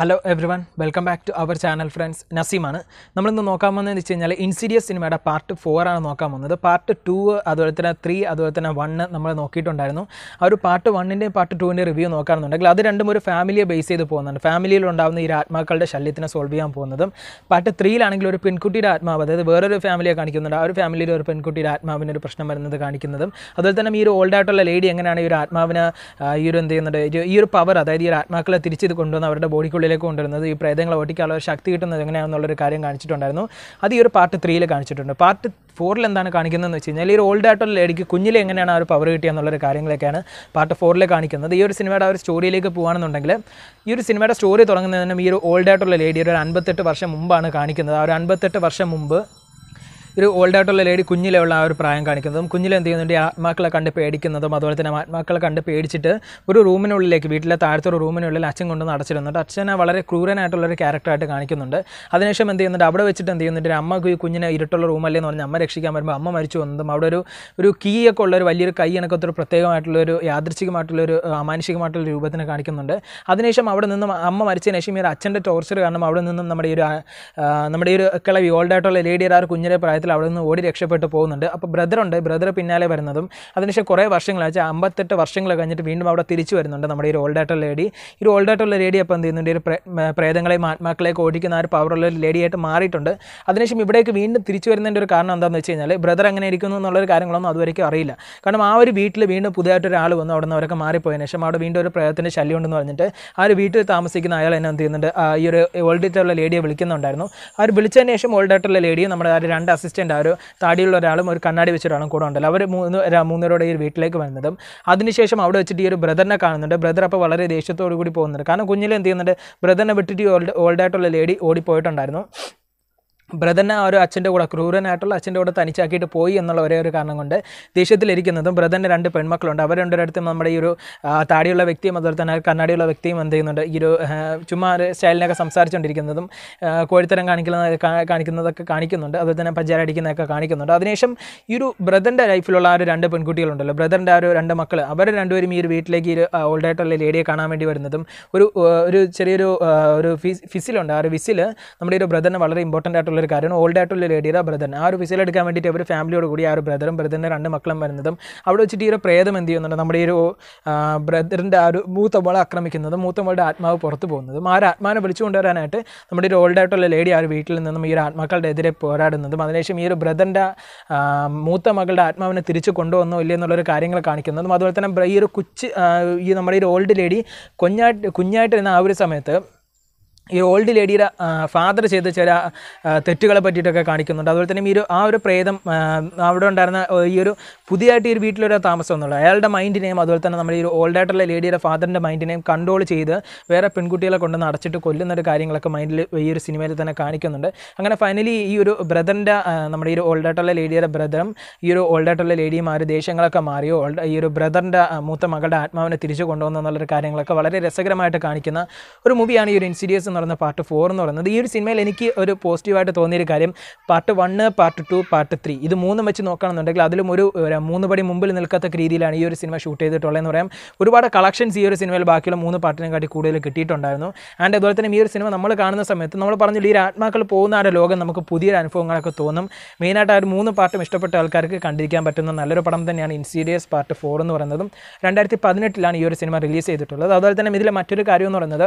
hello everyone welcome back to our channel friends നസീമാണ് നമ്മളിന്ന് നോക്കാൻ പോകുന്നതെന്ന് വെച്ച് കഴിഞ്ഞാൽ ഇൻസീരിയസ് സിനിമയുടെ പാർട്ട് ഫോർ ആണ് നോക്കാൻ പോകുന്നത് പാർട്ട് ടു അതുപോലെ തന്നെ ത്രീ അതുപോലെ തന്നെ വണ്ണ് നമ്മൾ നോക്കിയിട്ടുണ്ടായിരുന്നു ആ ഒരു പാർട്ട് വണ്ണിൻ്റെയും പാർട്ട് ടുവിൻ്റെ റിവ്യൂ നോക്കാറുണ്ടെങ്കിൽ അത് രണ്ടും ഒരു ഫാമിലിയെ ബേസ് ചെയ്ത് പോകുന്നുണ്ട് ഫാമിലിയിലുണ്ടാകുന്ന ഈ ആത്മാക്കളുടെ ശല്യത്തിനെ സോൾവ് ചെയ്യാൻ പോകുന്നതും പാർട്ട് ത്രീയിലാണെങ്കിൽ ഒരു പെൺകുട്ടിയുടെ ആത്മാവ് അതായത് വേറൊരു ഫാമിലിയെ കാണിക്കുന്നുണ്ട് ആ ഒരു ഫാമിലിയിൽ ഒരു പെൺകുട്ടിയുടെ ആത്മാവിന് ഒരു പ്രശ്നം വരുന്നത് കാണിക്കുന്നതും അതുപോലെ തന്നെ ഈ ഒരു ഓൾഡ് ആയിട്ടുള്ള ലേഡി എങ്ങനെയാണ് ഈ ഒരു ആത്മാവിനെ ഈ ഒരു എന്ത് ചെയ്യുന്നുണ്ട് ഈ ഒരു പവർ അതായത് ഈ ഒരു ആത്മാക്കളെ തിരിച്ചിത് കൊണ്ടുവന്ന് അവരുടെ ബോഡിക്കുള്ളിൽ ഇന്ത്യയിലേക്ക് കൊണ്ടുവരുന്നത് ഈ പ്രേതങ്ങളെ ഓട്ടിക്കാനുള്ള ശക്തി കിട്ടുന്നത് എങ്ങനെയാണെന്നുള്ളൊരു കാര്യം കാണിച്ചിട്ടുണ്ടായിരുന്നു അത് ഈ ഒരു പാർട്ട് ത്രീയിൽ കാണിച്ചിട്ടുണ്ട് പാർട്ട് ഫോറിൽ എന്താണ് കാണിക്കുന്നതെന്ന് വെച്ച് കഴിഞ്ഞാൽ ഈ ഒരു ഓൾഡ് ആയിട്ടുള്ള ലേഡിക്ക് കുഞ്ഞിൽ എങ്ങനെയാണ് ആ ഒരു പവർ എന്നുള്ളൊരു കാര്യങ്ങളൊക്കെയാണ് പാർട്ട് ഫോറിൽ കാണിക്കുന്നത് ഈ ഒരു സിനിമയുടെ ആ ഒരു സ്റ്റോറിയിലേക്ക് പോകുകയാണെന്നുണ്ടെങ്കിൽ ഈ ഒരു സിനിമയുടെ സ്റ്റോറി തുടങ്ങുന്നതിനും ഈ ഒരു ഓൾഡ് ആയിട്ടുള്ള ലേഡി ഒരു അൻപത്തെട്ട് വർഷം മുമ്പാണ് കാണിക്കുന്നത് ആ ഒരു അൻപത്തെട്ട് വർഷം മുമ്പ് ഒരു ഓൾഡായിട്ടുള്ള ലേഡി കുഞ്ഞിലുള്ള ആ ഒരു പ്രായം കാണിക്കുന്നതും കുഞ്ഞിലെ എന്ത് ചെയ്യുന്നുണ്ട് ആത്മാക്കളെ കണ്ട് പേടിക്കുന്നതും അതുപോലെ തന്നെ ആത്മാക്കളെ കണ്ട് പേടിച്ചിട്ട് ഒരു റൂമിനുള്ളിലേക്ക് വീട്ടിലെ താഴത്തെ ഒരു റൂമിനുള്ളിൽ അച്ഛൻ കൊണ്ട് നടച്ചിരുന്നുണ്ട് അച്ഛനെ വളരെ ക്രൂരനായിട്ടുള്ളൊരു ക്യാരക്ടറായിട്ട് കാണിക്കുന്നുണ്ട് അതിനുശേഷം എന്ത് ചെയ്യുന്നുണ്ട് അവിടെ വെച്ചിട്ട് എന്ത് ചെയ്യുന്നുണ്ട് അമ്മ കുഞ്ഞിനെ ഇരുട്ടുള്ള റൂമല്ലേ എന്ന് പറഞ്ഞാൽ അമ്മ രക്ഷിക്കാൻ വരുമ്പോൾ അമ്മ മരിച്ചു വന്നതും അവിടെ ഒരു ഒരു കീയൊക്കെ ഉള്ള ഒരു വലിയൊരു കൈ കണക്കത്തെ ഒരു പ്രത്യേകമായിട്ടുള്ളൊരു യാദൃശികമായിട്ടുള്ളൊരു അമാനുഷികമായിട്ടുള്ള രൂപത്തിനെ കാണിക്കുന്നുണ്ട് അതിനുശേഷം അവിടെ നിന്നും അമ്മ മരിച്ചതിന് ശേഷം ഈ ഒരു അച്ഛൻ്റെ ടോർച്ചർ കാരണം അവിടെ നിന്നും നമ്മുടെ ഈ ഒരു നമ്മുടെ ഈ ഒരു കിളവി ഓൾഡായിട്ടുള്ള ലേഡിയുടെ ആ ഒരു കുഞ്ഞിനെ പ്രായത്തിൽ അവിടെ നിന്ന് ഓടി രക്ഷപ്പെട്ട് പോകുന്നുണ്ട് അപ്പോൾ ബ്രദറുണ്ട് ബ്രദർ പിന്നാലെ വരുന്നതും അതിനുശേഷം കുറേ വർഷങ്ങൾ വെച്ചാൽ അമ്പത്തെട്ട് വർഷങ്ങൾ കഴിഞ്ഞിട്ട് വീണ്ടും അവിടെ തിരിച്ചു വരുന്നുണ്ട് നമ്മുടെ ഈ ഓൾഡ് ആയിട്ടുള്ള ലേഡി ഈ ഓൾഡ് ആയിട്ടുള്ള ലേഡി അപ്പോൾ എന്ത് ചെയ്യുന്നുണ്ട് ഒരു പ്രേതങ്ങളെയും ആത്മാക്കളെയൊക്കെ ഓടിക്കുന്ന ആ ഒരു പവറുള്ള ഒരു ലേഡിയായിട്ട് മാറിയിട്ടുണ്ട് അതിനുശേഷം ഇവിടേക്ക് വീണ്ടും തിരിച്ചു വരുന്നതിൻ്റെ ഒരു കാരണം എന്താണെന്ന് വെച്ച് കഴിഞ്ഞാൽ ബ്രദർ അങ്ങനെ ഇരിക്കുന്നു എന്നുള്ളൊരു കാര്യങ്ങളൊന്നും അതുവരെയ്ക്കും അറിയില്ല കാരണം ആ ഒരു വീട്ടിൽ വീണ്ടും പുതിയതായിട്ട് ഒരാൾ വന്നു അവിടെ നിന്ന് അവരൊക്കെ ശേഷം അവിടെ വീണ്ടും ഒരു പ്രേതത്തിൻ്റെ ശല്യം ഉണ്ടെന്ന് പറഞ്ഞിട്ട് ആ ഒരു വീട്ടിൽ താമസിക്കുന്ന അയാൾ എന്നെ എന്ത് ചെയ്യുന്നുണ്ട് ഈ ഒരു ഓൾഡ് ആയിട്ടുള്ള ലേഡിയെ വിളിക്കുന്നുണ്ടായിരുന്നു ആ വിളിച്ചതിന് ശേഷം ഓൾഡ് ആയിട്ടുള്ള ലേഡിയും നമ്മുടെ ആ രണ്ട് അസിസ്റ്റൻ്റ് അസിസ്റ്റൻ്റ് ആ ഒരു താടിയുള്ള ഒരാളും ഒരു കണ്ണാടി വെച്ചൊരാളും കൂടെ ഉണ്ടല്ലോ അവർ മൂന്ന് മൂന്നരോടെ ഈ വീട്ടിലേക്ക് വരുന്നതും അതിനുശേഷം അവിടെ വെച്ചിട്ട് ഈ ഒരു ബ്രദറിനെ കാണുന്നുണ്ട് ബ്രദർ അപ്പോൾ വളരെ ദേഷ്യത്തോടു കൂടി പോകുന്നുണ്ട് കാരണം കുഞ്ഞിൽ എന്ത് ചെയ്യുന്നുണ്ട് ബ്രദറിനെ വിട്ടിട്ട് ഓൾഡ് ഓൾഡായിട്ടുള്ള ലേഡി ഓടിപ്പോയിട്ടുണ്ടായിരുന്നു ബ്രദറിനെ ആ ഒരു അച്ഛൻ്റെ കൂടെ ക്രൂരനായിട്ടുള്ള അച്ഛൻ്റെ കൂടെ തനിച്ചാക്കിയിട്ട് പോയി എന്നുള്ള ഒരേ ഒരു കാരണം കൊണ്ട് ദേഷ്യത്തിലിരിക്കുന്നതും ബ്രദറിൻ്റെ രണ്ട് പെൺമക്കളുണ്ട് അവർ രണ്ടുപേരടുത്തും നമ്മുടെ ഈ ഒരു താടിയുള്ള വ്യക്തിയും അതുപോലെ തന്നെ കണ്ണാടിയുള്ള വ്യക്തിയും എന്ത് ചെയ്യുന്നുണ്ട് ഈ ഒരു ചുമ്മാ സ്റ്റൈലിനൊക്കെ സംസാരിച്ചുകൊണ്ടിരിക്കുന്നതും കോഴിത്തരം കാണിക്കുന്ന കാണിക്കുന്നതൊക്കെ കാണിക്കുന്നുണ്ട് അതുപോലെ തന്നെ പഞ്ചാര അടിക്കുന്നതൊക്കെ കാണിക്കുന്നുണ്ട് അതിനുശേഷം ഈ ഒരു ബ്രദറിൻ്റെ ലൈഫിലുള്ള ആ ഒരു രണ്ട് പെൺകുട്ടികളുണ്ടല്ലോ ബ്രദറിൻ്റെ ആ ഒരു രണ്ട് മക്കൾ അവർ രണ്ടുപേരും ഈ ഒരു വീട്ടിലേക്ക് ഈ ഒരു ഓൾഡായിട്ടുള്ള ലേഡിയെ കാണാൻ വേണ്ടി വരുന്നതും ഒരു ഒരു ചെറിയൊരു ഒരു ഫിസിലുണ്ട് ആ ഒരു വിസിൽ നമ്മുടെ ഒരു ബ്രദറിനെ വളരെ ഇമ്പോർട്ടൻ്റ് ആയിട്ടുള്ള ഒരു കാര്യമാണ് ഓൾഡ് ആയിട്ടുള്ള ലേഡിയുടെ ബ്രദർ ആ ഒരു വിസയിൽ എടുക്കാൻ വേണ്ടിയിട്ട് അവർ ഫാമിലിയോട് കൂടി ആ ഒരു ബ്രദറും ബ്രദറിൻ്റെ രണ്ട് മക്കളും വരുന്നതും അവിടെ വെച്ചിട്ട് ഈ ഒരു പ്രേതം എന്ത് ചെയ്യുന്നുണ്ട് നമ്മുടെ ഈ ഒരു ബ്രദറിൻ്റെ ആ ഒരു മൂത്ത മോളെ ആക്രമിക്കുന്നതും മൂത്ത മോളുടെ ആത്മാവ് പുറത്തു പോകുന്നതും ആ ഒരു ആത്മാവിനെ വിളിച്ചു കൊണ്ടുവരാനായിട്ട് നമ്മുടെ ഒരു ഓൾഡ് ആയിട്ടുള്ള ലേഡി ആ ഒരു വീട്ടിൽ നിന്നും ഈ ഒരു ആത്മാക്കളുടെ എതിരെ പോരാടുന്നതും അതിനുശേഷം ഈ ഒരു ബ്രദറിൻ്റെ മൂത്ത മകളുടെ ആത്മാവിനെ തിരിച്ചു കൊണ്ടുവന്നോ ഇല്ല എന്നുള്ളൊരു കാര്യങ്ങൾ കാണിക്കുന്നതും അതുപോലെ തന്നെ ഈ ഒരു കുച്ച് ഈ നമ്മുടെ ഈ ഒരു ഓൾഡ് ലേഡി കുഞ്ഞായിട്ട് കുഞ്ഞായിട്ടിരുന്ന ആ ഒരു സമയത്ത് ഈ ഓൾഡ് ലേഡിയുടെ ഫാദർ ചെയ്ത ചില തെറ്റുകളെ പറ്റിയിട്ടൊക്കെ കാണിക്കുന്നുണ്ട് അതുപോലെ തന്നെ ഈ ഒരു ആ ഒരു പ്രേതം അവിടെ ഉണ്ടായിരുന്ന ഈ ഒരു പുതിയതായിട്ട് ഈ ഒരു വീട്ടിലൊരു താമസം എന്നുള്ളത് അയാളുടെ മൈൻഡിനെയും അതുപോലെ തന്നെ നമ്മൾ ഈ ഒരു ഓൾഡായിട്ടുള്ള ലേഡിയുടെ ഫാദറിൻ്റെ മൈൻഡിനെയും കൺട്രോൾ ചെയ്ത് വേറെ പെൺകുട്ടികളെ കൊണ്ടുവന്ന് അടച്ചിട്ട് കൊല്ലുന്ന ഒരു കാര്യങ്ങളൊക്കെ മൈൻഡിൽ ഈ ഒരു സിനിമയിൽ തന്നെ കാണിക്കുന്നുണ്ട് അങ്ങനെ ഫൈനലി ഈ ഒരു ബ്രദറിൻ്റെ നമ്മുടെ ഈ ഒരു ഓൾഡായിട്ടുള്ള ലേഡിയുടെ ബ്രദറും ഈ ഒരു ഓൾഡായിട്ടുള്ള ലേഡിയും ആ ഒരു ദേശങ്ങളൊക്കെ മാറിയോ ഈ ഒരു ബ്രദറിൻ്റെ മൂത്ത മകളുടെ ആത്മാവിനെ തിരിച്ചു കൊണ്ടുവന്നു എന്നുള്ളൊരു കാര്യങ്ങളൊക്കെ വളരെ രസകരമായിട്ട് കാണിക്കുന്ന ഒരു മൂവിയാണ് ഈ ഒരു ഇൻസിഡിയസ് എന്ന് പറയുന്ന പാർട്ട് ഫോർ എന്ന് പറയുന്നത് ഈ ഒരു സിനിമയിൽ എനിക്ക് ഒരു പോസിറ്റീവായിട്ട് തോന്നിയൊരു കാര്യം part one part two part three ഇത് മൂന്നും വെച്ച് നോക്കുകയാണെന്നുണ്ടെങ്കിൽ അതിലും ഒരു മൂന്ന് പടി മുമ്പിൽ നിൽക്കത്തക്ക രീതിയിലാണ് ഈ ഒരു സിനിമ ഷൂട്ട് ചെയ്തിട്ടുള്ളതെന്ന് പറയാം ഒരുപാട് കളക്ഷൻസ് ഈ ഒരു സിനിമയിൽ ബാക്കിയുള്ള മൂന്ന് പാട്ടിനെ കാട്ടി കൂടുതൽ കിട്ടിയിട്ടുണ്ടായിരുന്നു ആൻഡ് അതുപോലെ തന്നെ ഈ ഒരു സിനിമ നമ്മൾ കാണുന്ന സമയത്ത് നമ്മൾ പറഞ്ഞു ഈ ആത്മാക്കൾ പോകുന്ന ആ ലോകം നമുക്ക് പുതിയൊരു അനുഭവങ്ങളൊക്കെ തോന്നും മെയിനായിട്ട് ആ ഒരു മൂന്ന് പാട്ടും ഇഷ്ടപ്പെട്ട ആൾക്കാർക്ക് കണ്ടിരിക്കാൻ പറ്റുന്ന നല്ലൊരു പടം തന്നെയാണ് ഇൻസീരിയസ് പാർട്ട് ഫോർ എന്ന് പറയുന്നതും രണ്ടായിരത്തി പതിനെട്ടിലാണ് ഈ ഒരു സിനിമ റിലീസ് ചെയ്തിട്ടുള്ളത് അതുപോലെ തന്നെ ഇതിലെ മറ്റൊരു കാര്യം എന്ന് പറയുന്നത്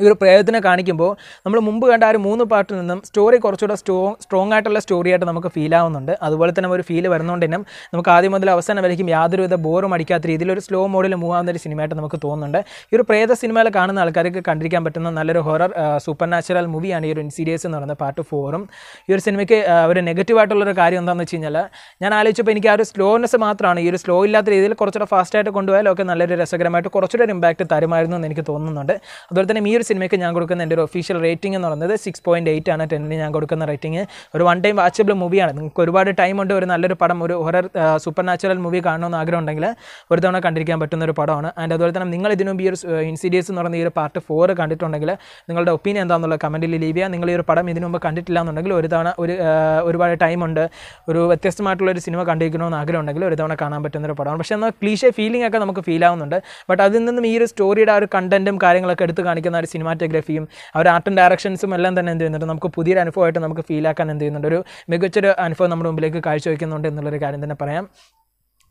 ഈ ഒരു പ്രയോജനം കാണിക്കുമ്പോൾ നമ്മൾ മുമ്പ് കണ്ട ആ ഒരു മൂന്ന് പാട്ടിൽ നിന്നും സ്റ്റോറി കുറച്ചുകൂടെ സ്ട്രോ സ്ട്രോങ് ആയിട്ടുള്ള സ്റ്റോറിയായിട്ട് നമുക്ക് ഫീൽ ആവുന്നുണ്ട് അതുപോലെ തന്നെ ഒരു ഫീൽ വരുന്നതുകൊണ്ട് തന്നെ നമുക്ക് ആദ്യം മുതൽ അവസാനം വരയ്ക്കും യാതൊരുവിധ ബോറും അടിക്കാത്ത രീതിയിൽ ഒരു സ്ലോ മോഡിൽ മൂവ് ആവുന്ന ഒരു സിനിമയായിട്ട് നമുക്ക് തോന്നുന്നുണ്ട് ഈ ഒരു പ്രേത സിനിമയിൽ കാണുന്ന ആൾക്കാർക്ക് കണ്ടിരിക്കാൻ പറ്റുന്ന നല്ലൊരു ഹൊറർ സൂപ്പർ നാച്ചുറൽ മൂവിയാണ് ഈ ഒരു സീരീസ് എന്ന് പറയുന്നത് പാർട്ട് ഫോറും ഈ ഒരു സിനിമയ്ക്ക് ഒരു ആയിട്ടുള്ളൊരു കാര്യം എന്താണെന്ന് വെച്ച് കഴിഞ്ഞാൽ ഞാൻ ആലോചിച്ചപ്പോൾ എനിക്ക് ആ ഒരു സ്ലോനെസ് മാത്രമാണ് ഈ ഒരു സ്ലോ ഇല്ലാത്ത രീതിയിൽ കുറച്ചുകൂടെ ഫാസ്റ്റായിട്ട് കൊണ്ടുപോയാലൊക്കെ നല്ലൊരു രസകരമായിട്ട് കുറച്ചുകൂടെ ഒരു ഇമ്പാക്റ്റ് തരുമായിരുന്നു എന്ന് എനിക്ക് തോന്നുന്നുണ്ട് അതുപോലെ തന്നെ ഈ ഒരു സിനിമയ്ക്ക് ഞാൻ കൊടുക്കുന്ന എൻ്റെ ഒരു ഒഫീഷ്യൽ റേറ്റിംഗ് എന്ന് പറയുന്നത് സിക്സ് പോയിൻറ്റ് എയ്റ്റ് ആണ് ടെന്നിന് ഞാൻ കൊടുക്കുന്ന റേറ്റിംഗ് ഒരു വൺ ടൈം വാച്ചബിൾ മൂവിയാണ് നിങ്ങൾക്ക് ഒരുപാട് ടൈം ഉണ്ട് ഒരു നല്ലൊരു പടം ഒരു ഹൊറർ സൂപ്പർ നാച്ചുറൽ മൂവി കാണണമെന്ന് ആഗ്രഹം ഉണ്ടെങ്കിൽ ഒരു തവണ കണ്ടിരിക്കാൻ പറ്റുന്ന ഒരു പടമാണ് ആൻഡ് അതുപോലെ തന്നെ നിങ്ങൾ ഇതിനും ഈ ഒരു ഇൻസീരിയസ് എന്ന് പറയുന്ന ഈ ഒരു പാർട്ട് ഫോർ കണ്ടിട്ടുണ്ടെങ്കിൽ നിങ്ങളുടെ ഒപ്പീനിയൻ എന്താണെന്നുള്ള കമൻറ്റിൽ ലീവ് ചെയ്യുക നിങ്ങൾ ഈ ഒരു പടം ഇതിനു മുമ്പ് കണ്ടിട്ടില്ല എന്നുണ്ടെങ്കിൽ ഒരു തവണ ഒരു ഒരുപാട് ടൈം ഉണ്ട് ഒരു വ്യത്യസ്തമായിട്ടുള്ള ഒരു സിനിമ കണ്ടിരിക്കണമെന്ന് ആഗ്രഹം ഉണ്ടെങ്കിൽ ഒരു തവണ കാണാൻ പറ്റുന്ന ഒരു പടമാണ് പക്ഷേ എന്നാൽ ക്ലീഷേ ഫീലിംഗ് ഒക്കെ നമുക്ക് ഫീൽ ആവുന്നുണ്ട് ബട്ട് അതിൽ നിന്നും ഈ ഒരു സ്റ്റോറിയുടെ ആ ഒരു കണ്ടൻറ്റും കാര്യങ്ങളൊക്കെ എടുത്ത് കാണിക്കുന്ന ഒരു സിനിമാറ്റോഗ്രഫിയും അവർ ആർട്ട് ആൻഡ് ഡയറക്ഷൻസും എല്ലാം തന്നെ എന്ത് ചെയ്യുന്നുണ്ട് നമുക്ക് പുതിയൊരു അനുഭവമായിട്ട് നമുക്ക് ഫീൽ ആക്കാൻ എന്ത് ചെയ്യുന്നുണ്ട് ഒരു മികച്ചൊരു അനുഭവം നമ്മുടെ മുമ്പിലേക്ക് കാഴ്ചവെക്കുന്നുണ്ട് എന്നുള്ളൊരു കാര്യം തന്നെ പറയാം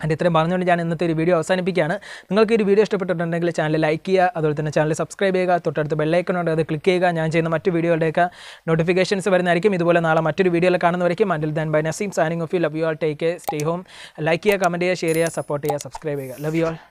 എൻ്റെ ഇത്രയും പറഞ്ഞുകൊണ്ട് ഞാൻ ഇന്നത്തെ ഒരു വീഡിയോ അവസാനിപ്പിക്കുകയാണ് നിങ്ങൾക്ക് ഒരു വീഡിയോ ഇഷ്ടപ്പെട്ടിട്ടുണ്ടെങ്കിൽ ചാനൽ ലൈക്ക് ചെയ്യുക അതുപോലെ തന്നെ ചാനൽ സബ്സ്ക്രൈബ് ചെയ്യുക തൊട്ടടുത്ത് ഉണ്ട് അത് ക്ലിക്ക് ചെയ്യുക ഞാൻ ചെയ്യുന്ന മറ്റു വീഡിയോകളുടെയൊക്കെ നോട്ടിഫിക്കേഷൻസ് വരുന്നതായിരിക്കും ഇതുപോലെ നാളെ മറ്റൊരു വീഡിയോയിൽ കാണുന്നവരേക്കും until then bye Naseem signing off you love you all take stay home like ചെയ്യുക കമൻറ്റ് ചെയ്യുക ഷെയർ ചെയ്യുക സപ്പോർട്ട് ചെയ്യുക സബ്സ്ക്രൈബ് ചെയ്യുക ലവ് യു ആൾ